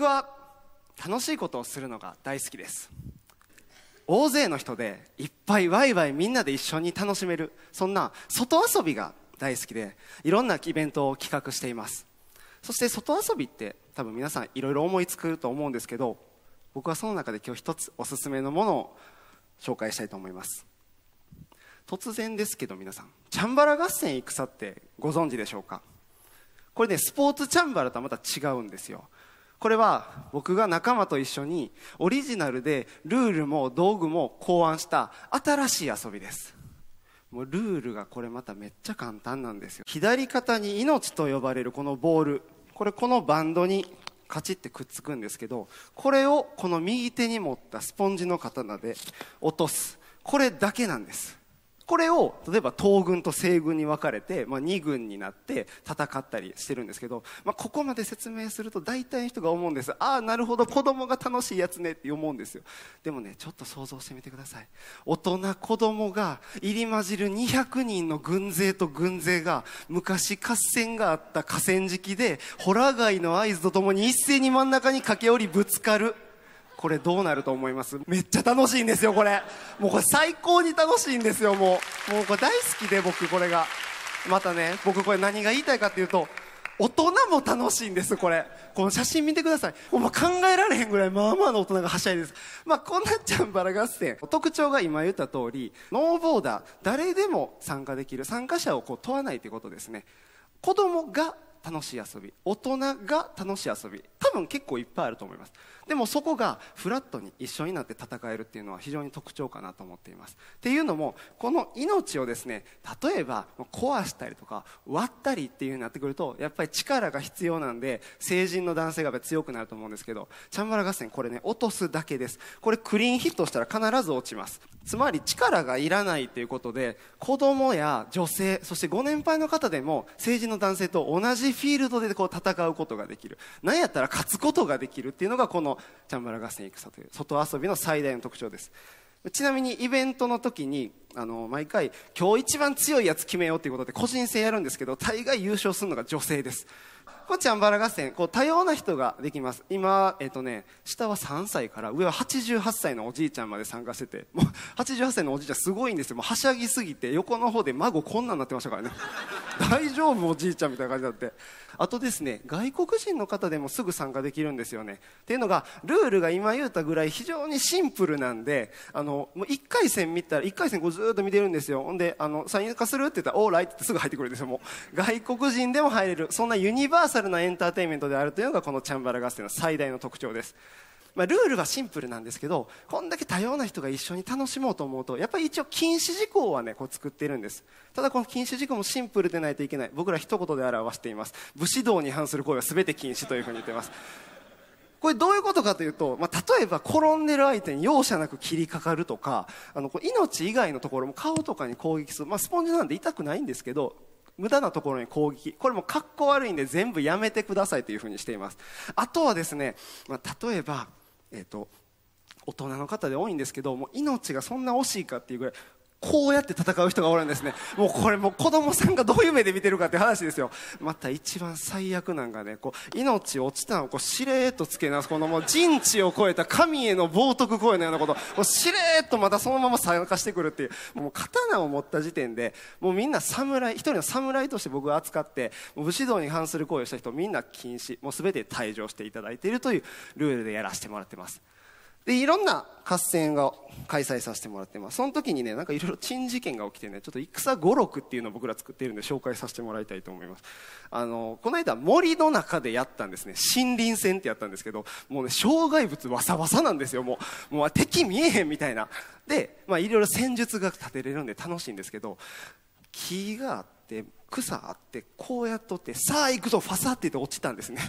僕は楽しいことをするのが大好きです大勢の人でいっぱいワイワイみんなで一緒に楽しめるそんな外遊びが大好きでいろんなイベントを企画していますそして外遊びって多分皆さんいろいろ思いつくと思うんですけど僕はその中で今日一つおすすめのものを紹介したいと思います突然ですけど皆さんチャンバラ合戦戦ってご存知でしょうかこれねスポーツチャンバラとはまた違うんですよこれは僕が仲間と一緒にオリジナルでルールも道具も考案した新しい遊びです。もうルールがこれまためっちゃ簡単なんですよ。左肩に命と呼ばれるこのボール。これこのバンドにカチッてくっつくんですけど、これをこの右手に持ったスポンジの刀で落とす。これだけなんです。これを例えば東軍と西軍に分かれて、まあ、2軍になって戦ったりしてるんですけど、まあ、ここまで説明すると大体の人が思うんですああなるほど子供が楽しいやつねって思うんですよでもねちょっと想像してみてください大人子供が入り混じる200人の軍勢と軍勢が昔合戦があった河川敷でホラー街の合図とともに一斉に真ん中に駆け下りぶつかるこれどうなると思いますめっちゃ楽しいんですよこれもうこれ最高に楽しいんですよもうもうこれ大好きで僕これがまたね僕これ何が言いたいかっていうと大人も楽しいんですこれこの写真見てくださいもう考えられへんぐらいまあまあの大人がはしゃいですまあこんなちゃんバラ合戦特徴が今言った通りノーボーダー誰でも参加できる参加者をこう問わないということですね子供が楽しい遊び大人が楽しい遊び多分結構いっぱいあると思いますでもそこがフラットに一緒になって戦えるっていうのは非常に特徴かなと思っていますっていうのもこの命をですね例えば壊したりとか割ったりっていううになってくるとやっぱり力が必要なんで成人の男性が強くなると思うんですけどチャンバラ合戦これね落とすだけですこれクリーンヒットしたら必ず落ちますつまり力がいらないということで子供や女性そしてご年配の方でも成人の男性と同じじフィールドでこう戦うことができる何やったら勝つことができるっていうのがこのチャンバラ合戦戦という外遊びの最大の特徴ですちなみにイベントの時にあの毎回今日一番強いやつ決めようということで個人戦やるんですけど大概優勝するのが女性ですこちゃんバラ合戦こう多様な人ができます今、えっとね、下は3歳から上は88歳のおじいちゃんまで参加しててもう88歳のおじいちゃんすごいんですよもうはしゃぎすぎて横の方で孫こんなんなってましたからね 大丈夫おじいちゃんみたいな感じだってあとですね外国人の方でもすぐ参加できるんですよねっていうのがルールが今言うたぐらい非常にシンプルなんであのもう1回戦見たら1回戦こうずっと見てるんですよほんであのサインするって言ったら「オーライ」ってすぐ入ってくるんですよもう外国人でも入れるそんなユニバーサルサルなエンターテインメントであるというのがこのチャンバラ合戦の最大の特徴ですまあ、ルールはシンプルなんですけどこんだけ多様な人が一緒に楽しもうと思うとやっぱり一応禁止事項はねこう作っているんですただこの禁止事項もシンプルでないといけない僕ら一言で表しています武士道に反する行為は全て禁止というふうに言ってますこれどういうことかというと、まあ、例えば転んでる相手に容赦なく切りかかるとかあの命以外のところも顔とかに攻撃する、まあ、スポンジなんで痛くないんですけど無駄なところに攻撃これもかっこ悪いんで全部やめてくださいというふうにしていますあとはですね、まあ、例えば、えーと、と大人の方で多いんですけども命がそんな惜しいかっていうぐらいこうやって戦う人がおるんですね。もうこれもう子供さんがどういう目で見てるかって話ですよ。また一番最悪なんかね、こう、命落ちたのをこうしれーっとつけなす。このもう人知を超えた神への冒涜行声のようなこと、こうしれーっとまたそのまま参加してくるっていう、もう刀を持った時点で、もうみんな侍、一人の侍として僕は扱って、もう武士道に反する行為をした人みんな禁止、もう全て退場していただいているというルールでやらせてもらってます。でいろんな合戦が開催させてもらってますその時にねなんかいろいろ珍事件が起きてねちょっと戦五六っていうのを僕ら作っているんで紹介させてもらいたいと思いますあのこの間森の中でやったんですね森林戦ってやったんですけどもうね障害物わさわさなんですよもうもう敵見えへんみたいなでまあいろいろ戦術が立てれるんで楽しいんですけど木があって草あってこうやっとってさあ行くぞファサって言って落ちたんですね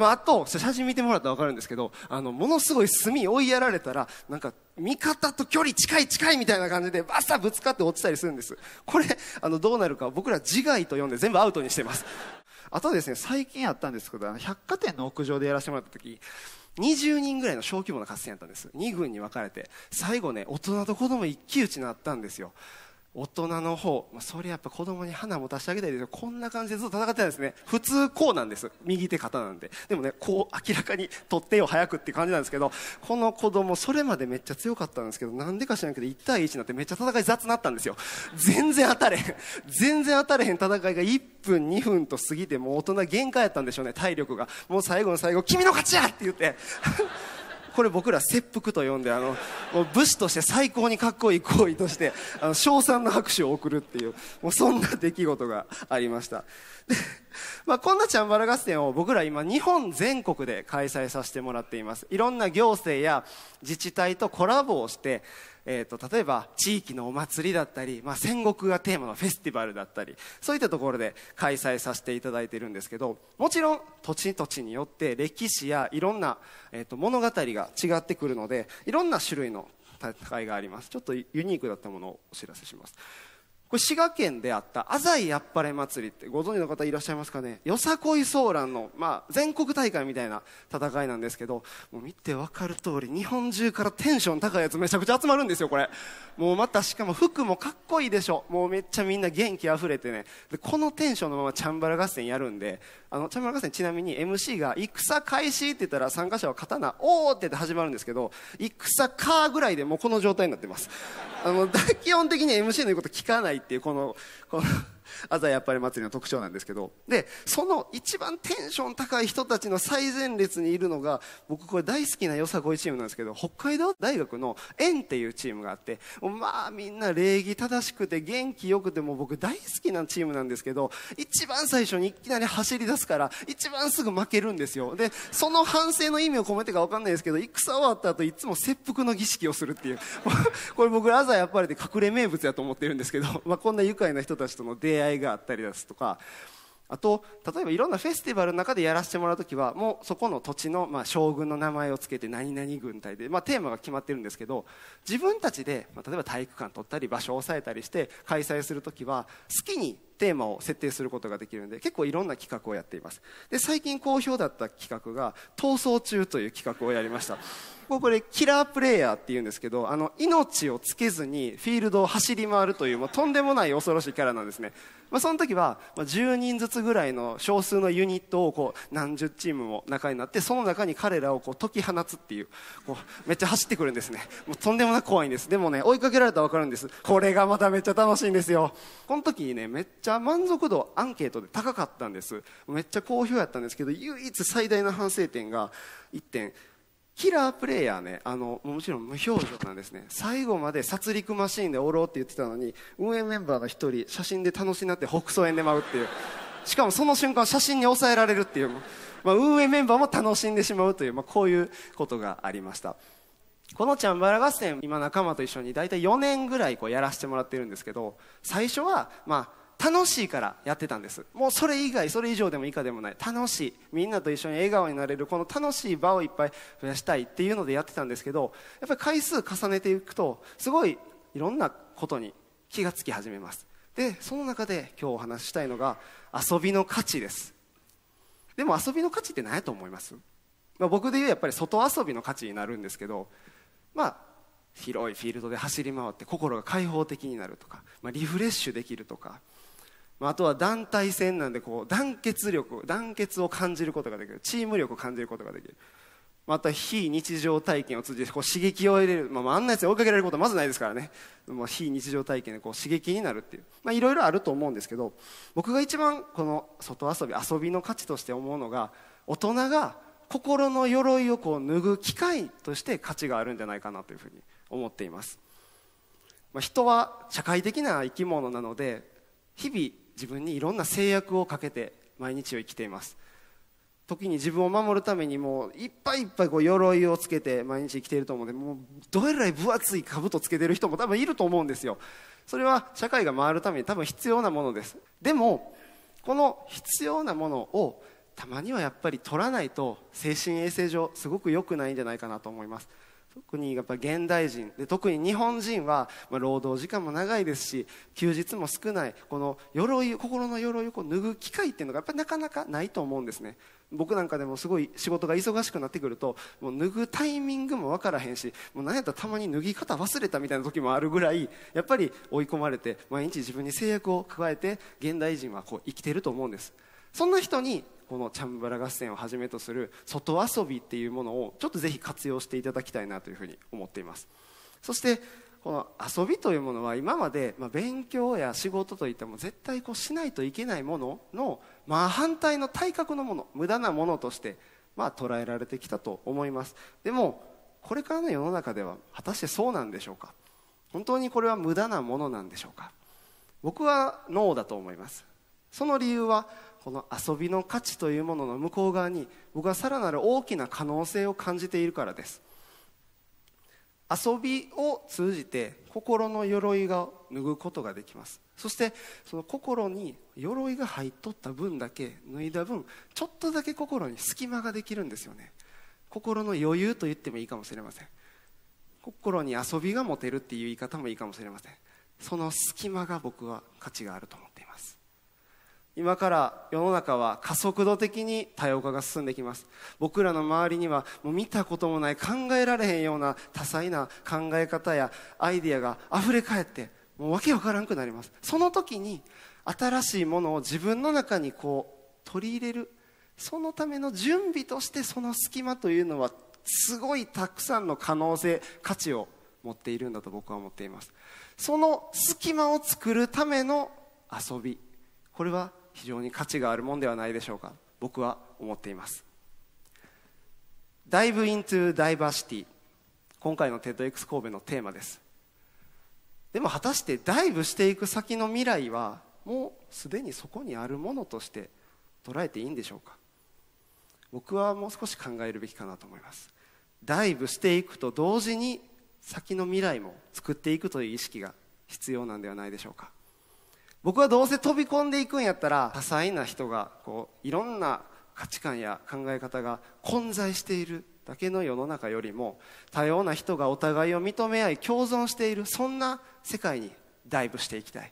まあ、あと写真見てもらったら分かるんですけどあのものすごい墨追いやられたらなんか味方と距離近い近いみたいな感じでバサぶつかって落ちたりするんですこれあのどうなるか僕ら自害と呼んで全部アウトにしてますあとですね最近あったんですけど百貨店の屋上でやらせてもらった時20人ぐらいの小規模な合戦やったんです2軍に分かれて最後ね大人と子供一騎打ちになったんですよ大人の方、まあ、それやっぱ子供に花も出してあげたいですこんな感じでずっと戦ってたんですね普通こうなんです右手肩なんででもねこう明らかに取ってよ早くって感じなんですけどこの子供それまでめっちゃ強かったんですけどなんでか知らんけど1対1になってめっちゃ戦い雑になったんですよ全然当たれへん全然当たれへん戦いが1分2分と過ぎてもう大人限界やったんでしょうね体力がもう最後の最後君の勝ちやって言ってこれ僕ら切腹と呼んであの武士として最高にかっこいい行為としてあの称賛の拍手を送るっていうもうそんな出来事がありました。まあ、こんなチャンバラ合戦を僕ら今日本全国で開催させてもらっていますいろんな行政や自治体とコラボをして、えーと、例えば地域のお祭りだったり、まあ、戦国がテーマのフェスティバルだったりそういったところで開催させていただいているんですけどもちろん土地土地によって歴史やいろんな、えーと物語が違ってくるのでいろんな種類の戦いがありますちょっとユニークだったものをお知らせしますこれ滋賀県であった浅井やっぱれ祭りってご存知の方いらっしゃいますかねよさこいソーランの、まあ、全国大会みたいな戦いなんですけどもう見てわかる通り日本中からテンション高いやつめちゃくちゃ集まるんですよこれもうまたしかも服もかっこいいでしょもうめっちゃみんな元気あふれてねでこのテンションのままチャンバラ合戦やるんであのチャンバラ合戦ちなみに MC が戦開始って言ったら参加者は刀おーって言って始まるんですけど戦かーぐらいでもうこの状態になってますあの 基本的に MC の言うこと聞かないっていうこのこの朝やっぱり祭りの特徴なんですけどでその一番テンション高い人たちの最前列にいるのが僕これ大好きなよさこいチームなんですけど北海道大学の縁っていうチームがあってまあみんな礼儀正しくて元気よくても僕大好きなチームなんですけど一番最初にいきなり走り出すから一番すぐ負けるんですよでその反省の意味を込めてか分かんないですけど戦終わった後いつも切腹の儀式をするっていうこれ僕朝やっぱりで隠れ名物やと思ってるんですけど、まあ、こんな愉快な人たちとの出会い出会いがあったりですとかあと例えばいろんなフェスティバルの中でやらせてもらう時はもうそこの土地の、まあ、将軍の名前を付けて何々軍隊で、まあ、テーマが決まってるんですけど自分たちで、まあ、例えば体育館取ったり場所を押さえたりして開催する時は好きにテーマを設定することができるんで結構いろんな企画をやっていますで最近好評だった企画が「逃走中」という企画をやりましたこれキラープレイヤーっていうんですけどあの命をつけずにフィールドを走り回るというもうとんでもない恐ろしいキャラなんですね、まあ、その時は、ま10人ずつぐらいの少数のユニットをこう何十チームも中になってその中に彼らをこう解き放つっていうこうめっちゃ走ってくるんですねもうとんでもなく怖いんですでもね追いかけられたら分かるんですこれがまためっちゃ楽しいんですよこの時にねめっちゃゃ満足度アンケートで高かったんですめっちゃ好評やったんですけど唯一最大の反省点が1点キラープレイヤーねあのもちろん無表情なんですね最後まで殺戮マシーンでおろうって言ってたのに運営メンバーの1人写真で楽しなって北総園で舞うっていうしかもその瞬間写真に抑えられるっていう、まあ、運営メンバーも楽しんでしまうという、まあ、こういうことがありましたこのチャンバラ合戦今仲間と一緒に大体4年ぐらいこうやらせてもらってるんですけど最初はまあ楽しいからやってたんですもうそれ以外それ以上でも以下でもない楽しいみんなと一緒に笑顔になれるこの楽しい場をいっぱい増やしたいっていうのでやってたんですけどやっぱり回数重ねていくとすごいいろんなことに気がつき始めますでその中で今日お話ししたいのが遊びの価値ですでも遊びの価値って何やと思います、まあ、僕で言うやっぱり外遊びの価値になるんですけどまあ広いフィールドで走り回って心が開放的になるとか、まあ、リフレッシュできるとかあとは団体戦なんでこう団結力団結を感じることができるチーム力を感じることができるまた非日常体験を通じてこう刺激を入れる、まあ、あんなやつに追いかけられることはまずないですからねもう非日常体験でこう刺激になるっていう、まあ、いろいろあると思うんですけど僕が一番この外遊び遊びの価値として思うのが大人が心の鎧をこう脱ぐ機会として価値があるんじゃないかなというふうに思っています、まあ、人は社会的な生き物なので日々自分にいろんな制約をかけて毎日を生きています時に自分を守るためにもういっぱいいっぱいこう鎧をつけて毎日生きていると思うのでもうどえらい分厚い兜つけてる人も多分いると思うんですよそれは社会が回るために多分必要なものですでもこの必要なものをたまにはやっぱり取らないと精神衛生上すごく良くないんじゃないかなと思います特にやっぱ現代人で特に日本人は、まあ、労働時間も長いですし休日も少ないこの鎧心の鎧をこう脱ぐ機会っていうのがやっぱなかなかないと思うんですね僕なんかでもすごい仕事が忙しくなってくるともう脱ぐタイミングも分からへんしもう何やったらたまに脱ぎ方忘れたみたいな時もあるぐらいやっぱり追い込まれて毎日自分に制約を加えて現代人はこう生きてると思うんですそんな人にこのチャンバラ合戦をはじめとする外遊びっていうものをちょっとぜひ活用していただきたいなというふうに思っていますそしてこの遊びというものは今まで、勉強や仕事といっても絶対こうしないといけないものの、反対の体格のもの無駄なものとして、ま捉えられてきたと思いますでもこれからの世の中では果たしてそうなんでしょうか本当にこれは無駄なものなんでしょうか僕はノーだと思いますその理由はこの遊びの価値というものの向こう側に僕はさらなる大きな可能性を感じているからです遊びを通じて心の鎧が脱ぐことができますそしてその心に鎧が入っとった分だけ脱いだ分ちょっとだけ心に隙間ができるんですよね心の余裕と言ってもいいかもしれません心に遊びが持てるっていう言い方もいいかもしれませんその隙間が僕は価値があると思う今から世の中は加速度的に多様化が進んできます僕らの周りにはもう見たこともない考えられへんような多彩な考え方やアイデアが溢れ返ってもう訳わからんくなりますその時に新しいものを自分の中にこう取り入れるそのための準備としてその隙間というのはすごいたくさんの可能性価値を持っているんだと僕は思っていますその隙間を作るための遊びこれは非常に価値があるもんではないでしょうか僕は思っていますダイブイントゥダイバーシティ今回の TEDx 神戸のテーマですでも果たしてダイブしていく先の未来はもうすでにそこにあるものとして捉えていいんでしょうか僕はもう少し考えるべきかなと思いますダイブしていくと同時に先の未来も作っていくという意識が必要なんではないでしょうか僕はどうせ飛び込んでいくんやったら多彩な人がこういろんな価値観や考え方が混在しているだけの世の中よりも多様な人がお互いを認め合い共存しているそんな世界にダイブしていきたい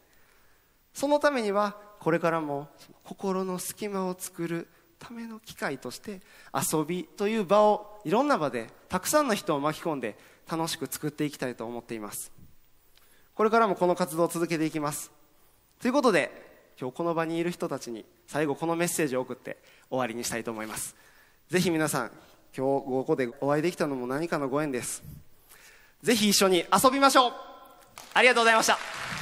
そのためにはこれからも心の隙間を作るための機会として遊びという場をいろんな場でたくさんの人を巻き込んで楽しく作っていきたいと思っていますこれからもこの活動を続けていきますということで今日この場にいる人たちに最後このメッセージを送って終わりにしたいと思いますぜひ皆さん今日ここでお会いできたのも何かのご縁ですぜひ一緒に遊びましょうありがとうございました